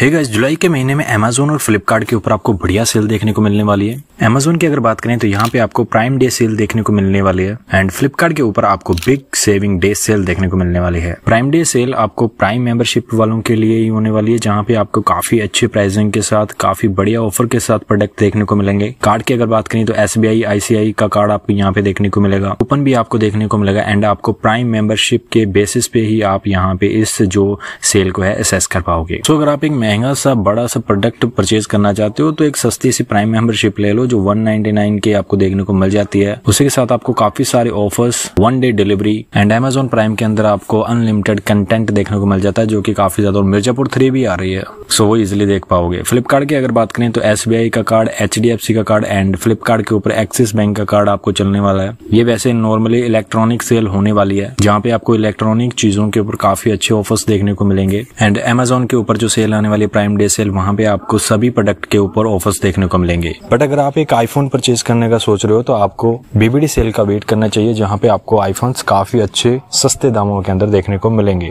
हे hey guys जुलाई के महीने में अमेजोन और फ्लिपकार्ट के ऊपर आपको बढ़िया सेल देखने को मिलने वाली है अमेजोन की अगर बात करें तो यहाँ पे आपको प्राइम डे सेल देखने को मिलने वाली है एंड फ्लिपकार्ट के ऊपर आपको बिग सेविंग डे सेल देखने को मिलने वाली है प्राइम डे सेल आपको प्राइम मेंबरशिप वालों के लिए ही होने वाली है जहाँ पे आपको काफी अच्छे प्राइसिंग के साथ काफी बढ़िया ऑफर के साथ प्रोडक्ट देखने को मिलेंगे कार्ड की अगर बात करें तो एस बी का कार्ड आपको यहाँ पे देखने को मिलेगा ओपन भी आपको देखने को मिलेगा एंड आपको प्राइम मेंबरशिप के बेसिस पे ही आप यहाँ पे इस जो सेल को है एसेस कर पाओगे सो अगर आप एक महंगा सा बड़ा सा प्रोडक्ट परचेज करना चाहते हो तो एक सस्ती सी प्राइम मेंबरशिप ले लो जो 199 के आपको देखने को मिल जाती है उसी के साथ आपको काफी सारे offers one day delivery and Amazon prime के अंदर आपको अनलिमिटेड कंटेंट देखने को मिल जाता है जो की काफी ज्यादा और मिर्जापुर थ्री भी आ रही है सो वो इजिली देख पाओगे फ्लिपकार्ट की अगर बात करें तो एस का कार्ड एच का कार्ड एंड फ्लिपकार्ट के ऊपर एक्सिस बैंक का कार्ड आपको चलने वाला है ये वैसे नॉर्मली इलेक्ट्रॉनिक सेल होने वाली है जहाँ पे आपको इलेक्ट्रॉनिक चीजों के ऊपर काफी अच्छे ऑफर्स देखने को मिलेंगे एंड एमेजोन के ऊपर जो सेल आने वाली वाले प्राइम डे सेल वहाँ पे आपको सभी प्रोडक्ट के ऊपर ऑफर्स देखने को मिलेंगे बट अगर आप एक आईफोन परचेज करने का सोच रहे हो तो आपको बीबीडी सेल का वेट करना चाहिए जहाँ पे आपको आईफोन काफी अच्छे सस्ते दामों के अंदर देखने को मिलेंगे